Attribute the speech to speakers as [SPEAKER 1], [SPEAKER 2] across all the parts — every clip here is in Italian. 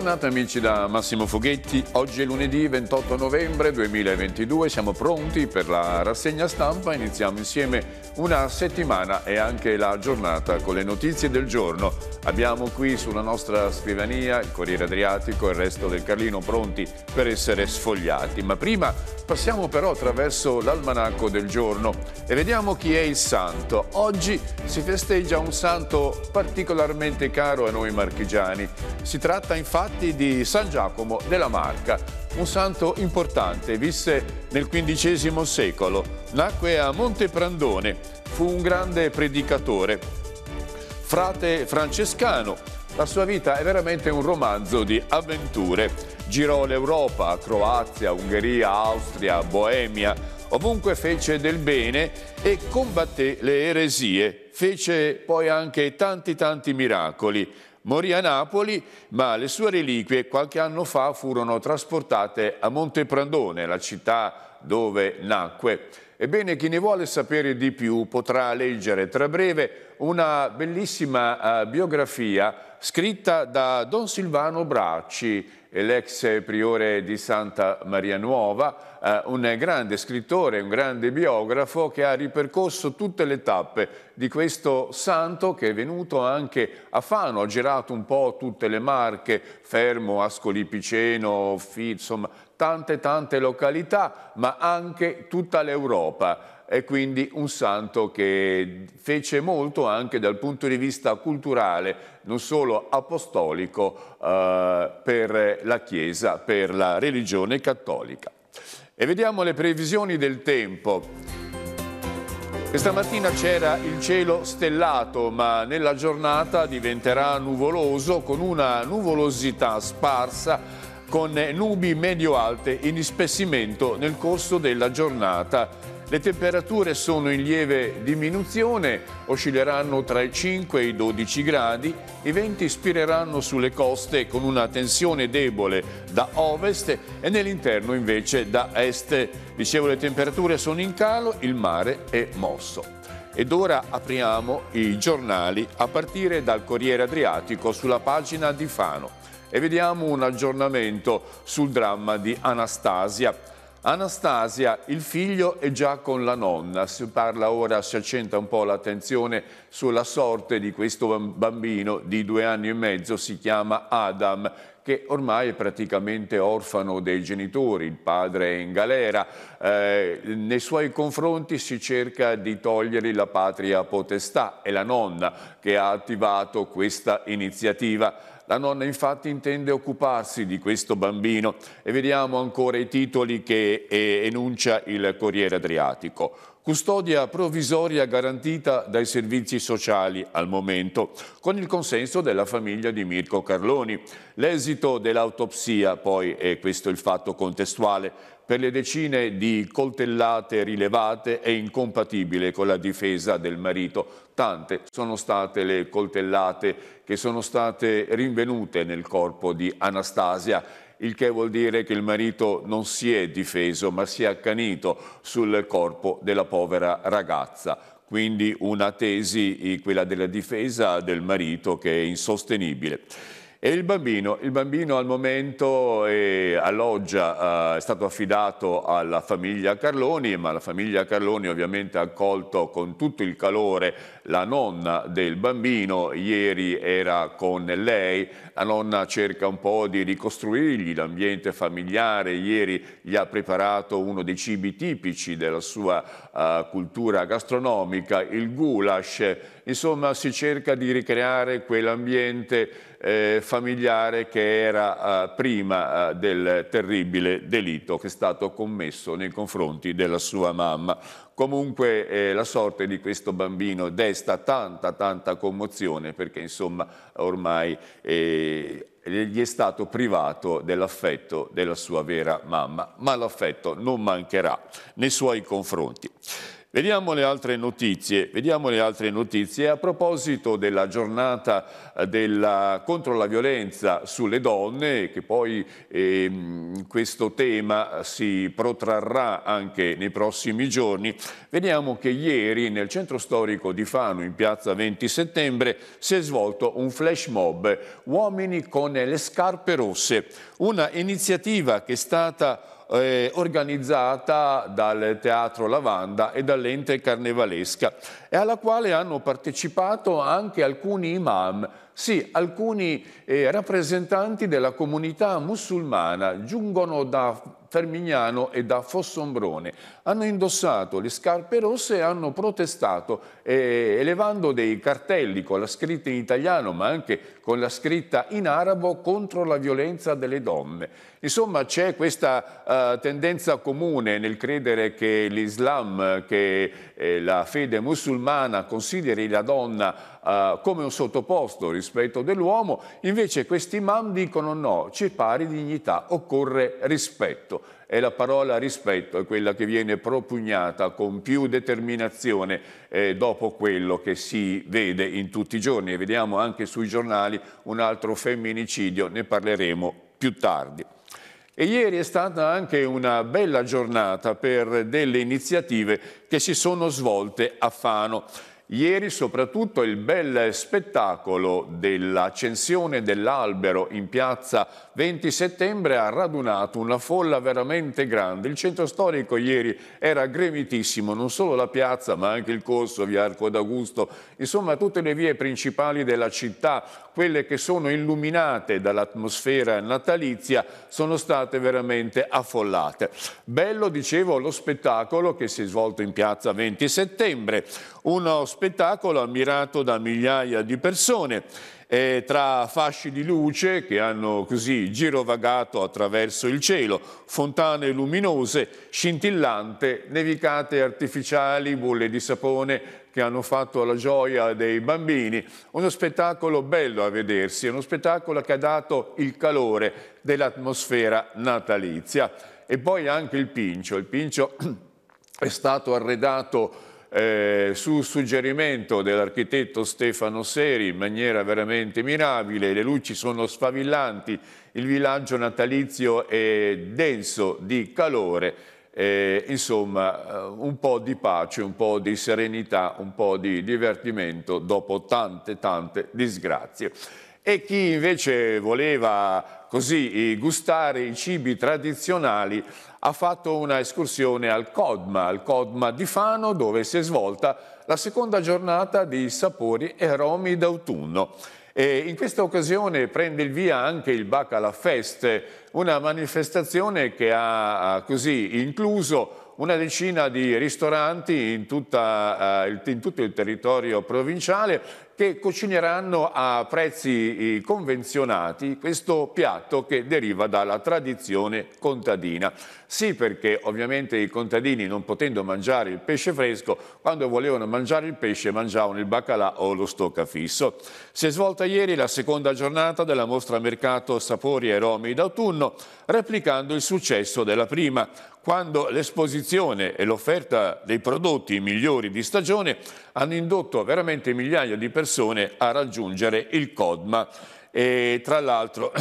[SPEAKER 1] giornata amici da Massimo Fughetti, oggi è lunedì 28 novembre 2022, siamo pronti per la rassegna stampa, iniziamo insieme una settimana e anche la giornata con le notizie del giorno. Abbiamo qui sulla nostra scrivania il Corriere Adriatico e il resto del Carlino pronti per essere sfogliati. Ma prima passiamo però attraverso l'almanacco del giorno e vediamo chi è il santo. Oggi si festeggia un santo particolarmente caro a noi marchigiani. Si tratta infatti di San Giacomo della Marca, un santo importante, visse nel XV secolo, nacque a Monteprandone, fu un grande predicatore frate francescano. La sua vita è veramente un romanzo di avventure. Girò l'Europa, Croazia, Ungheria, Austria, Boemia, ovunque fece del bene e combatté le eresie. Fece poi anche tanti tanti miracoli. Morì a Napoli, ma le sue reliquie qualche anno fa furono trasportate a Monteprandone, la città dove nacque. Ebbene, chi ne vuole sapere di più potrà leggere tra breve una bellissima eh, biografia scritta da Don Silvano Bracci, l'ex priore di Santa Maria Nuova, eh, un grande scrittore, un grande biografo che ha ripercorso tutte le tappe di questo santo che è venuto anche a Fano, ha girato un po' tutte le Marche, Fermo, Ascoli Piceno, Fi, insomma tante tante località, ma anche tutta l'Europa è quindi un santo che fece molto anche dal punto di vista culturale, non solo apostolico, eh, per la Chiesa, per la religione cattolica. E vediamo le previsioni del tempo. Questa mattina c'era il cielo stellato, ma nella giornata diventerà nuvoloso con una nuvolosità sparsa con nubi medio-alte in ispessimento nel corso della giornata le temperature sono in lieve diminuzione, oscilleranno tra i 5 e i 12 gradi, i venti spireranno sulle coste con una tensione debole da ovest e nell'interno invece da est. Dicevo le temperature sono in calo, il mare è mosso. Ed ora apriamo i giornali a partire dal Corriere Adriatico sulla pagina di Fano e vediamo un aggiornamento sul dramma di Anastasia. Anastasia, il figlio è già con la nonna, si parla ora, si accenta un po' l'attenzione sulla sorte di questo bambino di due anni e mezzo, si chiama Adam, che ormai è praticamente orfano dei genitori, il padre è in galera, eh, nei suoi confronti si cerca di togliergli la patria potestà, è la nonna che ha attivato questa iniziativa. La nonna infatti intende occuparsi di questo bambino e vediamo ancora i titoli che eh, enuncia il Corriere Adriatico. Custodia provvisoria garantita dai servizi sociali al momento, con il consenso della famiglia di Mirko Carloni. L'esito dell'autopsia, poi, è questo il fatto contestuale, per le decine di coltellate rilevate è incompatibile con la difesa del marito. Tante sono state le coltellate che sono state rinvenute nel corpo di Anastasia il che vuol dire che il marito non si è difeso ma si è accanito sul corpo della povera ragazza. Quindi una tesi, eh, quella della difesa del marito, che è insostenibile. E il bambino, il bambino al momento è, eh, alloggia, eh, è stato affidato alla famiglia Carloni, ma la famiglia Carloni ovviamente ha accolto con tutto il calore la nonna del bambino, ieri era con lei, la nonna cerca un po' di ricostruirgli l'ambiente familiare, ieri gli ha preparato uno dei cibi tipici della sua eh, cultura gastronomica, il goulash, insomma si cerca di ricreare quell'ambiente eh, familiare che era eh, prima eh, del terribile delitto che è stato commesso nei confronti della sua mamma. Comunque eh, la sorte di questo bambino desta tanta tanta commozione perché insomma ormai eh, gli è stato privato dell'affetto della sua vera mamma, ma l'affetto non mancherà nei suoi confronti. Vediamo le altre notizie, vediamo le altre notizie. A proposito della giornata eh, della, contro la violenza sulle donne, che poi eh, questo tema eh, si protrarrà anche nei prossimi giorni, vediamo che ieri nel centro storico di Fano, in piazza 20 settembre, si è svolto un flash mob Uomini con le scarpe rosse, una iniziativa che è stata eh, organizzata dal Teatro Lavanda e dall'ente carnevalesca e alla quale hanno partecipato anche alcuni imam, sì, alcuni eh, rappresentanti della comunità musulmana giungono da Fermignano e da Fossombrone hanno indossato le scarpe rosse e hanno protestato eh, elevando dei cartelli con la scritta in italiano ma anche con la scritta in arabo contro la violenza delle donne. Insomma c'è questa eh, tendenza comune nel credere che l'Islam, che eh, la fede musulmana consideri la donna Uh, come un sottoposto rispetto dell'uomo, invece questi imam dicono no, ci pari dignità, occorre rispetto è la parola rispetto è quella che viene propugnata con più determinazione eh, dopo quello che si vede in tutti i giorni. E vediamo anche sui giornali un altro femminicidio, ne parleremo più tardi. E ieri è stata anche una bella giornata per delle iniziative che si sono svolte a Fano. Ieri soprattutto il bel spettacolo dell'accensione dell'albero in piazza 20 settembre ha radunato una folla veramente grande. Il centro storico ieri era gremitissimo, non solo la piazza ma anche il corso, via Arco d'Augusto, insomma tutte le vie principali della città, quelle che sono illuminate dall'atmosfera natalizia, sono state veramente affollate. Bello, dicevo, lo spettacolo che si è svolto in piazza 20 settembre. Uno spettacolo spettacolo ammirato da migliaia di persone eh, tra fasci di luce che hanno così girovagato attraverso il cielo, fontane luminose, scintillante, nevicate artificiali, bolle di sapone che hanno fatto la gioia dei bambini. Uno spettacolo bello a vedersi, uno spettacolo che ha dato il calore dell'atmosfera natalizia. E poi anche il Pincio. Il Pincio è stato arredato eh, su suggerimento dell'architetto Stefano Seri in maniera veramente mirabile, le luci sono sfavillanti, il villaggio natalizio è denso di calore, eh, insomma eh, un po' di pace, un po' di serenità, un po' di divertimento dopo tante tante disgrazie. E chi invece voleva così gustare i cibi tradizionali ha fatto una escursione al Codma, al Codma di Fano, dove si è svolta la seconda giornata di sapori e aromi d'autunno. E in questa occasione prende il via anche il Bacala Fest, una manifestazione che ha così incluso una decina di ristoranti in, tutta, eh, in, tutto il territorio provinciale che cucineranno a prezzi eh, convenzionati questo piatto che deriva dalla tradizione contadina. Sì, perché ovviamente i contadini non potendo mangiare il pesce fresco, quando volevano mangiare il pesce mangiavano il baccalà o lo stoccafisso. Si è svolta ieri la seconda giornata della mostra Mercato Sapori e Romi d'autunno, replicando il successo della prima, quando l'esposizione e l'offerta dei prodotti migliori di stagione hanno indotto veramente migliaia di persone persone a raggiungere il CODMA e tra l'altro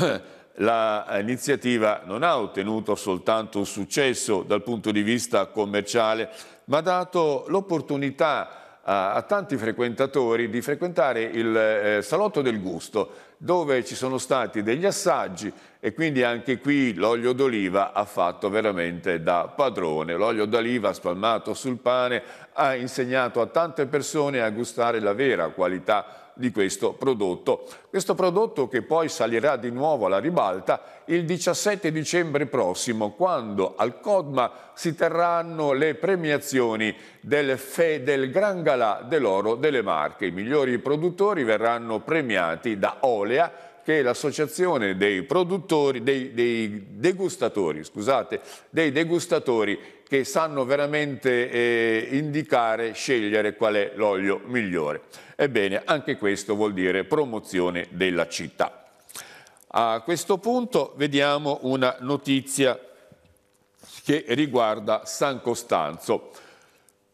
[SPEAKER 1] l'iniziativa eh, non ha ottenuto soltanto un successo dal punto di vista commerciale ma ha dato l'opportunità a a, a tanti frequentatori di frequentare il eh, Salotto del Gusto, dove ci sono stati degli assaggi e quindi anche qui l'olio d'oliva ha fatto veramente da padrone. L'olio d'oliva spalmato sul pane ha insegnato a tante persone a gustare la vera qualità di questo prodotto. Questo prodotto che poi salirà di nuovo alla ribalta il 17 dicembre prossimo, quando al CODMA si terranno le premiazioni del, Fe, del Gran Galà dell'Oro delle Marche. I migliori produttori verranno premiati da Olea, che è l'associazione dei produttori, dei, dei degustatori, scusate, dei degustatori che sanno veramente eh, indicare, scegliere qual è l'olio migliore. Ebbene, anche questo vuol dire promozione della città. A questo punto vediamo una notizia che riguarda San Costanzo.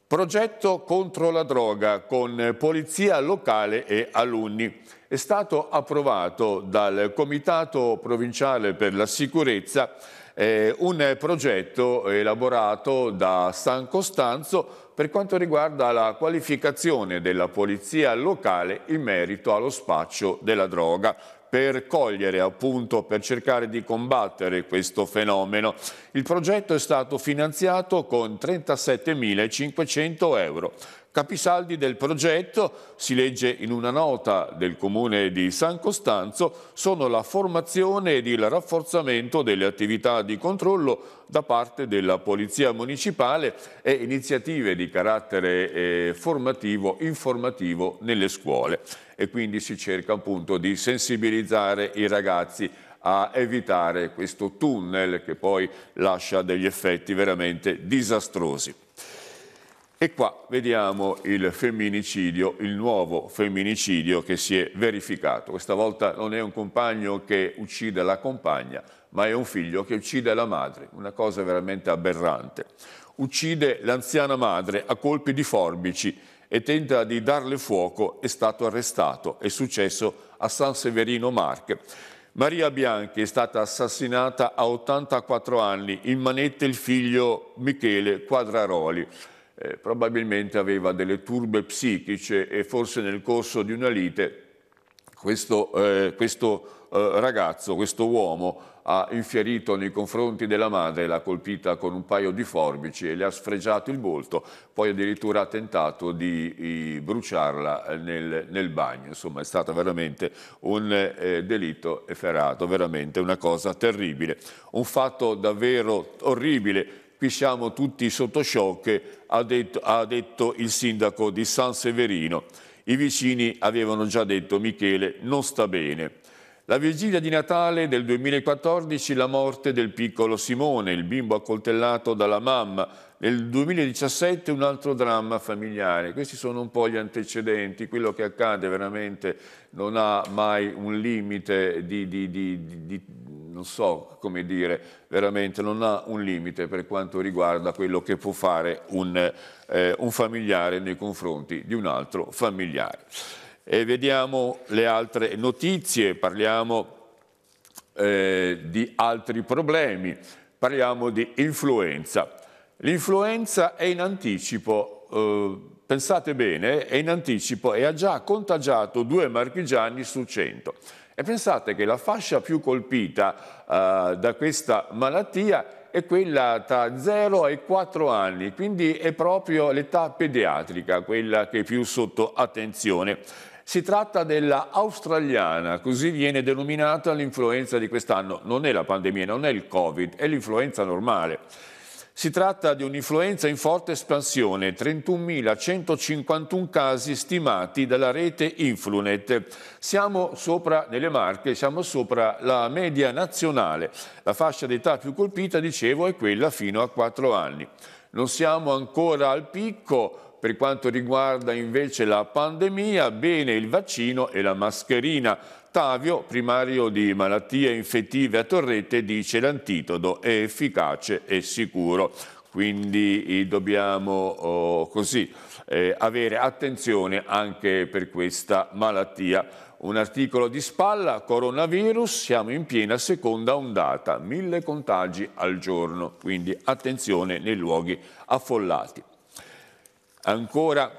[SPEAKER 1] Progetto contro la droga con polizia locale e alunni è stato approvato dal Comitato Provinciale per la Sicurezza eh, un progetto elaborato da San Costanzo per quanto riguarda la qualificazione della polizia locale in merito allo spaccio della droga per cogliere appunto, per cercare di combattere questo fenomeno. Il progetto è stato finanziato con 37.500 euro. Capisaldi del progetto, si legge in una nota del comune di San Costanzo, sono la formazione ed il rafforzamento delle attività di controllo da parte della Polizia Municipale e iniziative di carattere eh, formativo, informativo nelle scuole. E quindi si cerca appunto di sensibilizzare i ragazzi a evitare questo tunnel che poi lascia degli effetti veramente disastrosi. E qua vediamo il femminicidio, il nuovo femminicidio che si è verificato. Questa volta non è un compagno che uccide la compagna, ma è un figlio che uccide la madre, una cosa veramente aberrante. Uccide l'anziana madre a colpi di forbici e tenta di darle fuoco, è stato arrestato. È successo a San Severino Marche. Maria Bianchi è stata assassinata a 84 anni, in manette il figlio Michele Quadraroli eh, probabilmente aveva delle turbe psichiche e forse nel corso di una lite questo, eh, questo eh, ragazzo, questo uomo ha infierito nei confronti della madre, l'ha colpita con un paio di forbici e le ha sfregiato il volto, poi addirittura ha tentato di, bruciarla eh, nel, nel, bagno. Insomma è stato veramente un eh, delitto efferato, veramente una cosa terribile. Un fatto davvero orribile qui siamo tutti sotto shock, ha detto, ha detto il sindaco di San Severino. I vicini avevano già detto Michele non sta bene. La vigilia di Natale del 2014 la morte del piccolo Simone, il bimbo accoltellato dalla mamma. Nel 2017 un altro dramma familiare. Questi sono un po' gli antecedenti. Quello che accade veramente non ha mai un limite di, di, di, di non so come dire, veramente non ha un limite per quanto riguarda quello che può fare un, eh, un familiare nei confronti di un altro familiare. E vediamo le altre notizie, parliamo eh, di altri problemi, parliamo di influenza. L'influenza è in anticipo, eh, pensate bene, è in anticipo e ha già contagiato due marchigiani su 100. E pensate che la fascia più colpita eh, da questa malattia è quella tra 0 e 4 anni, quindi è proprio l'età pediatrica quella che è più sotto attenzione. Si tratta della australiana, così viene denominata l'influenza di quest'anno. Non è la pandemia, non è il Covid, è l'influenza normale. Si tratta di un'influenza in forte espansione, 31.151 casi stimati dalla rete Influnet. Siamo sopra nelle Marche, siamo sopra la media nazionale. La fascia d'età più colpita, dicevo, è quella fino a 4 anni. Non siamo ancora al picco, per quanto riguarda invece la pandemia, bene il vaccino e la mascherina. Tavio, primario di malattie infettive a Torrette, dice l'antidoto è efficace e sicuro. Quindi eh, dobbiamo oh, così, eh, avere attenzione anche per questa malattia. Un articolo di spalla, coronavirus, siamo in piena seconda ondata, mille contagi al giorno, quindi attenzione nei luoghi affollati. Ancora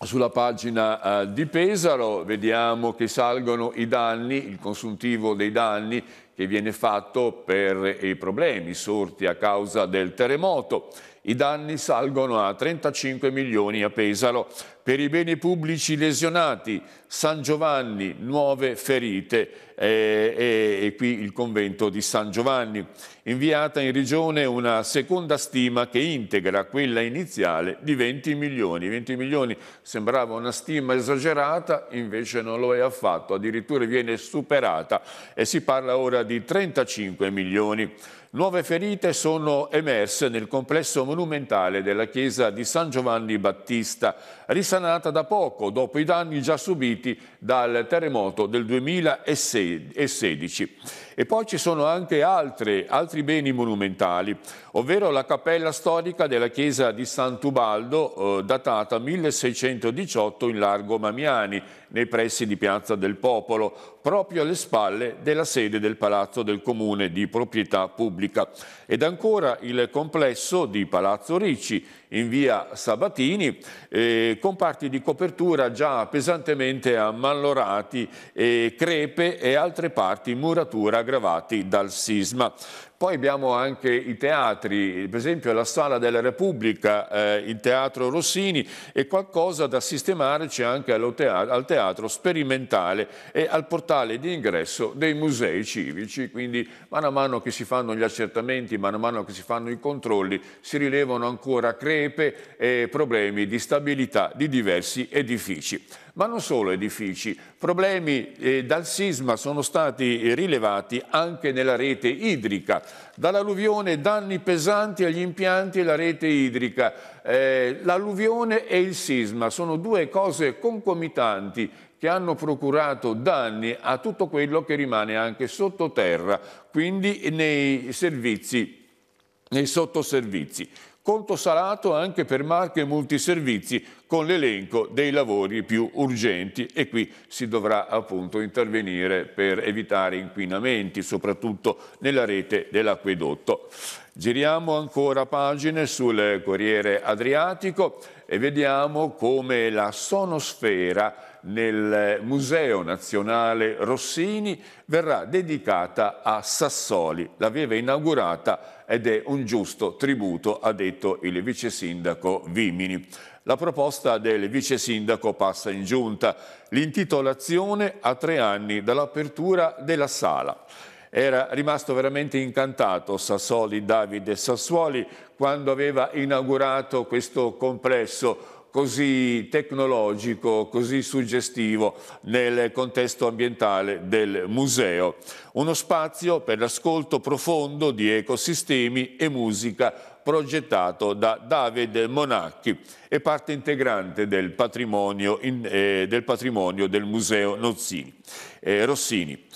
[SPEAKER 1] sulla pagina eh, di Pesaro vediamo che salgono i danni, il consuntivo dei danni che viene fatto per i problemi sorti a causa del terremoto. I danni salgono a 35 milioni a Pesaro, per i beni pubblici lesionati, San Giovanni, nuove ferite eh, e, e qui il convento di San Giovanni. Inviata in regione una seconda stima che integra quella iniziale di 20 milioni. 20 milioni sembrava una stima esagerata, invece non lo è affatto, addirittura viene superata e si parla ora di 35 milioni. Nuove ferite sono emerse nel complesso monumentale della chiesa di San Giovanni Battista, risanata da poco dopo i danni già subiti dal terremoto del 2016. E poi ci sono anche altre, altri beni monumentali, ovvero la cappella storica della chiesa di Sant'Ubaldo, eh, datata 1618 in largo Mamiani, nei pressi di Piazza del Popolo, proprio alle spalle della sede del Palazzo del Comune di proprietà pubblica. Ed ancora il complesso di Palazzo Ricci, in via Sabatini, eh, con parti di copertura già pesantemente ammallorati, eh, crepe e altre parti in muratura aggravati dal sisma. Poi abbiamo anche i teatri, per esempio la Sala della Repubblica, eh, il Teatro Rossini e qualcosa da sistemarci c'è anche teatro, al Teatro Sperimentale e al portale di ingresso dei musei civici, quindi mano a mano che si fanno gli accertamenti, mano a mano che si fanno i controlli, si rilevano ancora crepe e problemi di stabilità di diversi edifici ma non solo edifici. Problemi eh, dal sisma sono stati rilevati anche nella rete idrica Dall'alluvione danni pesanti agli impianti e alla rete idrica. Eh, l'alluvione e il sisma sono due cose concomitanti che hanno procurato danni a tutto quello che rimane anche sottoterra, quindi nei servizi, nei sottoservizi. Conto salato anche per marche multiservizi con l'elenco dei lavori più urgenti e qui si dovrà appunto intervenire per evitare inquinamenti, soprattutto nella rete dell'acquedotto. Giriamo ancora pagine sul Corriere Adriatico e vediamo come la sonosfera nel Museo Nazionale Rossini verrà dedicata a Sassoli. L'aveva inaugurata ed è un giusto tributo, ha detto il vice sindaco Vimini. La proposta del vice sindaco passa in giunta, l'intitolazione a tre anni dall'apertura della sala. Era rimasto veramente incantato Sassoli Davide Sassuoli quando aveva inaugurato questo complesso così tecnologico, così suggestivo nel contesto ambientale del museo. Uno spazio per l'ascolto profondo di ecosistemi e musica progettato da Davide Monacchi e parte integrante del patrimonio, in, eh, del, patrimonio del, Museo Nozzini, eh, Rossini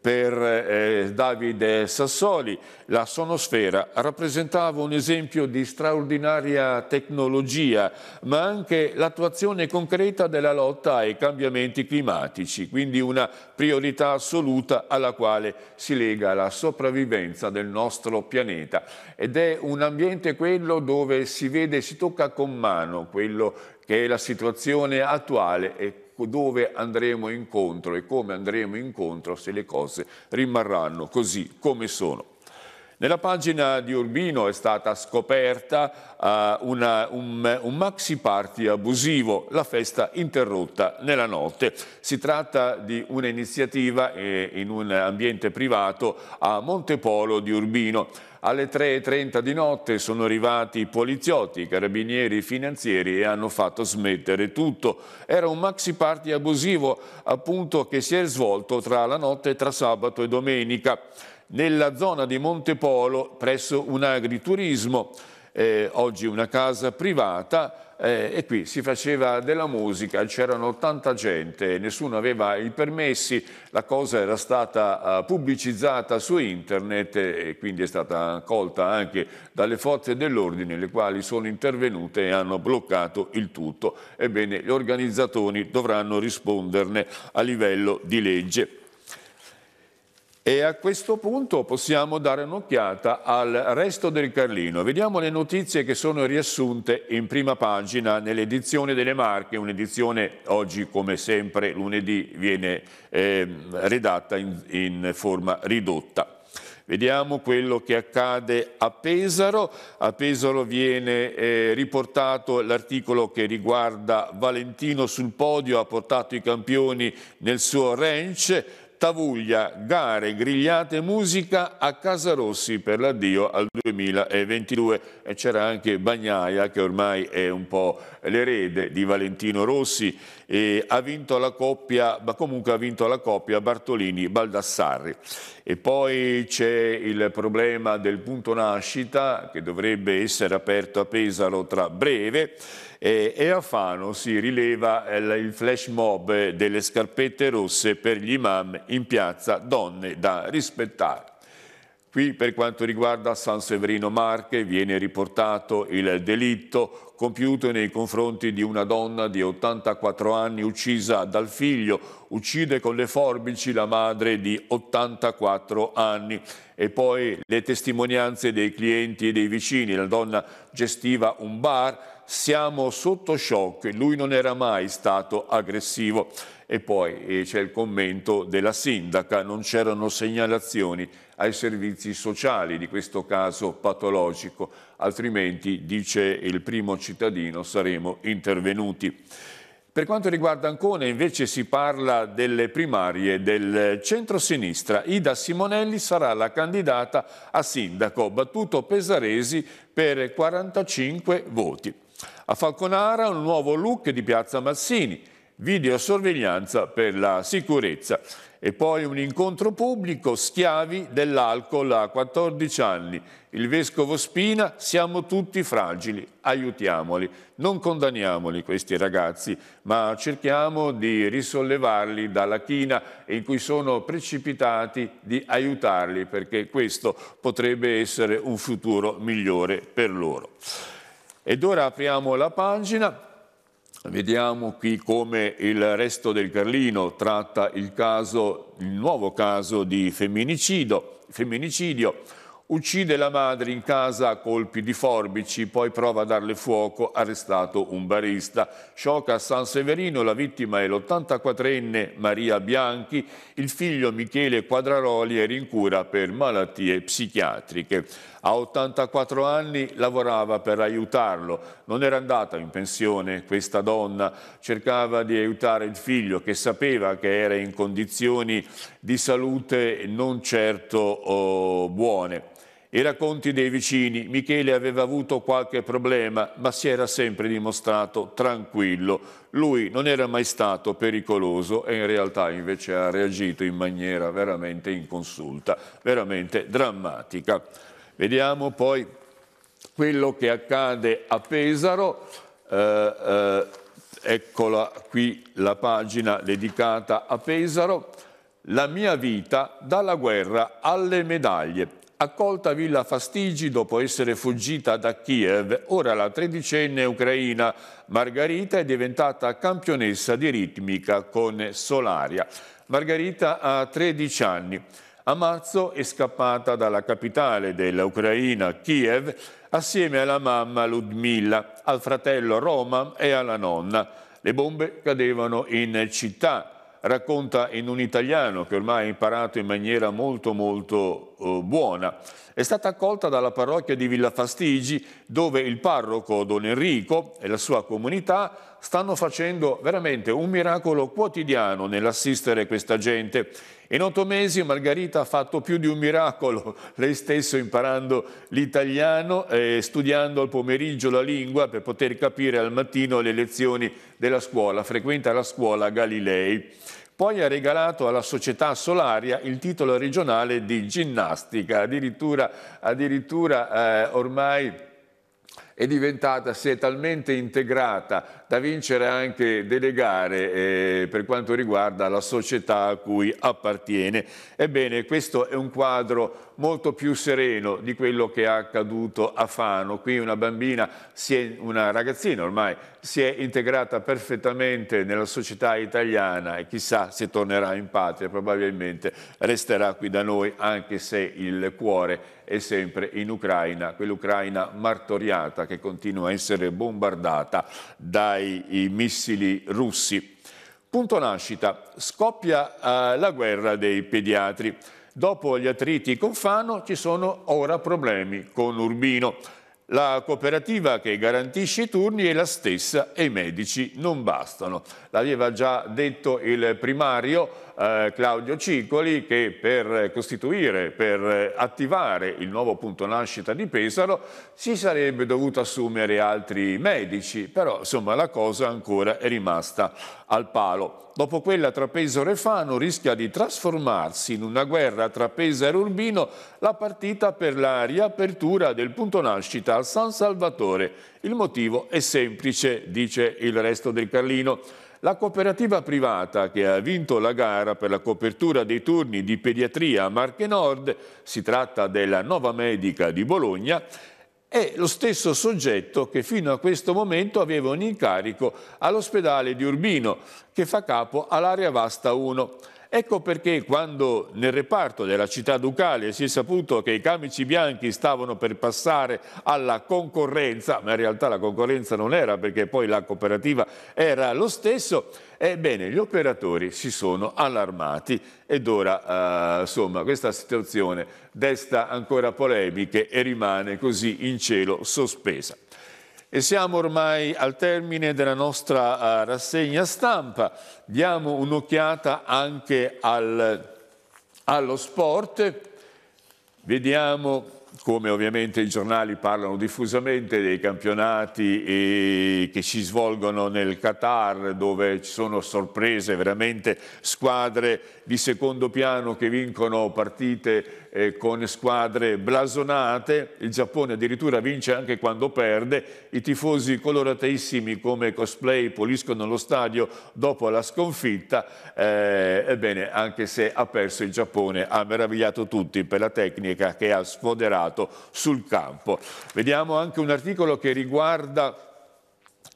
[SPEAKER 1] per eh, Davide Sassoli. La sonosfera rappresentava un esempio di straordinaria tecnologia, ma anche l'attuazione concreta della lotta ai cambiamenti climatici, quindi una priorità assoluta alla quale si lega la sopravvivenza del nostro pianeta. Ed è un ambiente quello dove si vede, si tocca con mano quello che è la situazione attuale e Ecco dove andremo incontro e come andremo incontro se le cose rimarranno così come sono. Nella pagina di Urbino è stata scoperta uh, una, un, un, maxi party abusivo, la festa interrotta nella notte. Si tratta di un'iniziativa eh, in un ambiente privato a Montepolo di Urbino. Alle 3.30 di notte sono arrivati poliziotti, carabinieri, finanzieri e hanno fatto smettere tutto. Era un maxi party abusivo appunto che si è svolto tra la notte tra sabato e domenica nella zona di Montepolo presso un agriturismo eh, oggi una casa privata eh, e qui si faceva della musica, c'erano tanta gente, nessuno aveva i permessi, la cosa era stata eh, pubblicizzata su internet eh, e quindi è stata colta anche dalle forze dell'ordine le quali sono intervenute e hanno bloccato il tutto. Ebbene, gli organizzatori dovranno risponderne a livello di legge. E a questo punto possiamo dare un'occhiata al resto del Carlino. Vediamo le notizie che sono riassunte in prima pagina nell'edizione delle Marche, un'edizione oggi come sempre lunedì viene eh, redatta in, in forma ridotta. Vediamo quello che accade a Pesaro. A Pesaro viene eh, riportato l'articolo che riguarda Valentino sul podio, ha portato i campioni nel suo ranch. Tavuglia, gare, grigliate, musica a Casa Rossi per l'addio al 2022 e c'era anche Bagnaia che ormai è un po' l'erede di Valentino Rossi e ha vinto la coppia, ma comunque ha vinto la coppia Bartolini-Baldassarri. E poi c'è il problema del punto nascita che dovrebbe essere aperto a Pesaro tra breve e, e a Fano si rileva il flash mob delle scarpette rosse per gli imam in piazza Donne da rispettare. Qui per quanto riguarda San Severino Marche viene riportato il delitto compiuto nei confronti di una donna di 84 anni uccisa dal figlio, uccide con le forbici la madre di 84 anni e poi le testimonianze dei clienti e dei vicini, la donna gestiva un bar siamo sotto shock, lui non era mai stato aggressivo. E poi eh, c'è il commento della sindaca, non c'erano segnalazioni ai servizi sociali di questo caso patologico, altrimenti, dice il primo cittadino, saremo intervenuti. Per quanto riguarda Ancona invece si parla delle primarie del centro-sinistra. Ida Simonelli sarà la candidata a sindaco, battuto Pesaresi per 45 voti. A Falconara un nuovo look di Piazza Massini, videosorveglianza per la sicurezza e poi un incontro pubblico schiavi dell'alcol a 14 anni. Il vescovo Spina, siamo tutti fragili, aiutiamoli, non condanniamoli questi ragazzi, ma cerchiamo di risollevarli dalla china in cui sono precipitati, di aiutarli perché questo potrebbe essere un futuro migliore per loro. Ed ora apriamo la pagina, vediamo qui come il resto del Carlino tratta il, caso, il nuovo caso di femminicidio, femminicidio. Uccide la madre in casa a colpi di forbici, poi prova a darle fuoco, arrestato un barista. Sciocca a San Severino, la vittima è l'84enne Maria Bianchi, il figlio Michele Quadraroli era in cura per malattie psichiatriche. A 84 anni lavorava per aiutarlo, non era andata in pensione questa donna, cercava di aiutare il figlio che sapeva che era in condizioni di salute non certo oh, buone. I racconti dei vicini, Michele aveva avuto qualche problema, ma si era sempre dimostrato tranquillo. Lui non era mai stato pericoloso e in realtà invece ha reagito in maniera veramente inconsulta, veramente drammatica. Vediamo poi quello che accade a Pesaro. Eh, eh, eccola qui la pagina dedicata a Pesaro. La mia vita dalla guerra alle medaglie. Accolta a Villa Fastigi dopo essere fuggita da Kiev, ora la tredicenne ucraina Margarita è diventata campionessa di ritmica con Solaria. Margarita ha 13 anni a marzo è scappata dalla capitale dell'Ucraina, Kiev, assieme alla mamma Ludmilla, al fratello Roman e alla nonna. Le bombe cadevano in città. Racconta in un italiano che ormai ha imparato in maniera molto molto eh, buona. È stata accolta dalla parrocchia di Villa Fastigi dove il parroco Don Enrico e la sua comunità stanno facendo veramente un miracolo quotidiano nell'assistere questa gente in otto mesi Margherita ha fatto più di un miracolo, lei stesso imparando l'italiano e eh, studiando al pomeriggio la lingua per poter capire al mattino le lezioni della scuola. Frequenta la scuola Galilei. Poi ha regalato alla società Solaria il titolo regionale di ginnastica, addirittura, addirittura eh, ormai è diventata, si è talmente integrata da vincere anche delle gare eh, per quanto riguarda la società a cui appartiene. Ebbene, questo è un quadro molto più sereno di quello che è accaduto a Fano. Qui una bambina, è, una ragazzina ormai, si è integrata perfettamente nella società italiana e chissà se tornerà in patria, probabilmente resterà qui da noi anche se il cuore è sempre in Ucraina, quell'Ucraina martoriata che continua a essere bombardata dai dai missili russi. Punto nascita, scoppia eh, la guerra dei pediatri. Dopo gli attriti con Fano ci sono ora problemi con Urbino. La cooperativa che garantisce i turni è la stessa e i medici non bastano. L'aveva già detto il primario eh, Claudio Cicoli che per costituire, per attivare il nuovo punto nascita di Pesaro si sarebbe dovuto assumere altri medici, però insomma la cosa ancora è rimasta al palo. Dopo quella tra Pesaro e Fano rischia di trasformarsi in una guerra tra Pesaro e Urbino la partita per la riapertura del punto nascita a San Salvatore. Il motivo è semplice, dice il resto del Carlino. La cooperativa privata che ha vinto la gara per la copertura dei turni di pediatria a Marche Nord, si tratta della Nova Medica di Bologna, è lo stesso soggetto che fino a questo momento aveva un incarico all'ospedale di Urbino, che fa capo all'area vasta 1. Ecco perché quando nel reparto della città ducale si è saputo che i camici bianchi stavano per passare alla concorrenza, ma in realtà la concorrenza non era perché poi la cooperativa era lo stesso, ebbene gli operatori si sono allarmati ed ora eh, insomma questa situazione desta ancora polemiche e rimane così in cielo sospesa. E siamo ormai al termine della nostra eh, rassegna stampa, diamo un'occhiata anche al, allo sport, vediamo come ovviamente i giornali parlano diffusamente dei campionati che si svolgono nel Qatar dove ci sono sorprese, veramente squadre di secondo piano che vincono partite eh, con squadre blasonate, il Giappone addirittura vince anche quando perde, i tifosi coloratissimi come cosplay puliscono lo stadio dopo la sconfitta, eh, ebbene anche se ha perso il Giappone ha meravigliato tutti per la tecnica che ha sfoderato impiegato sul campo. Vediamo anche un articolo che riguarda,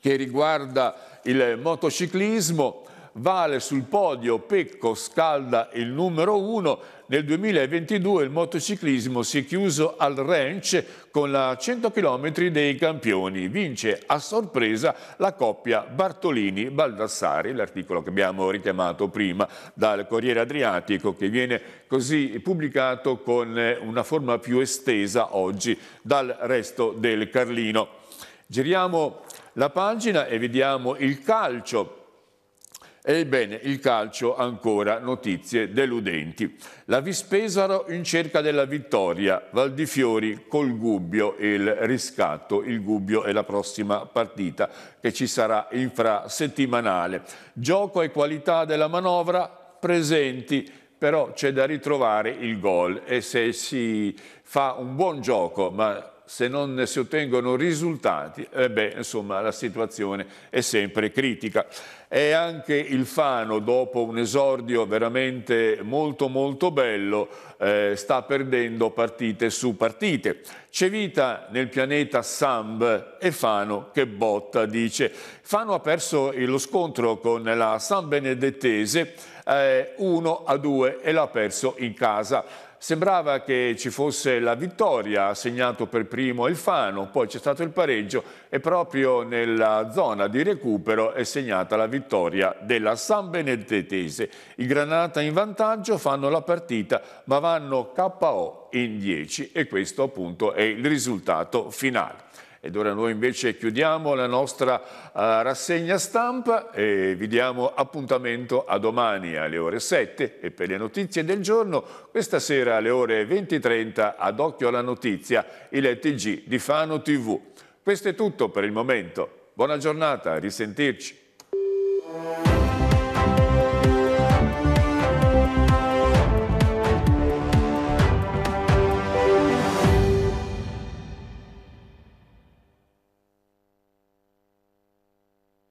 [SPEAKER 1] che riguarda il motociclismo. Vale sul podio, Pecco scalda il numero uno nel 2022 il motociclismo si è chiuso al ranch con la 100 km dei campioni. Vince a sorpresa la coppia Bartolini-Baldassari, l'articolo che abbiamo richiamato prima dal Corriere Adriatico che viene così pubblicato con eh, una forma più estesa oggi dal resto del Carlino. Giriamo la pagina e vediamo il calcio Ebbene, il calcio ancora notizie deludenti. La Vispesaro in cerca della vittoria, Valdifiori col Gubbio e il riscatto. Il Gubbio è la prossima partita che ci sarà infrasettimanale. Gioco e qualità della manovra presenti, però c'è da ritrovare il gol e se si fa un buon gioco, ma se non si ottengono risultati, eh beh, insomma, la situazione è sempre critica. E anche il Fano, dopo un esordio veramente molto molto bello, eh, sta perdendo partite su partite. C'è vita nel pianeta Samb e Fano che botta, dice. Fano ha perso lo scontro con la San Benedettese eh, 1 a 2 e l'ha perso in casa. Sembrava che ci fosse la vittoria, segnato per primo il Fano, poi c'è stato il pareggio e proprio nella zona di recupero è segnata la vittoria della San Benedettese. I Granata in vantaggio fanno la partita ma vanno KO in 10 e questo appunto è il risultato finale. Ed ora noi invece chiudiamo la nostra eh, rassegna stampa e vi diamo appuntamento a domani alle ore 7 e per le notizie del giorno questa sera alle ore 20.30 ad Occhio alla Notizia il TG di Fano TV. Questo è tutto per il momento. Buona giornata, risentirci.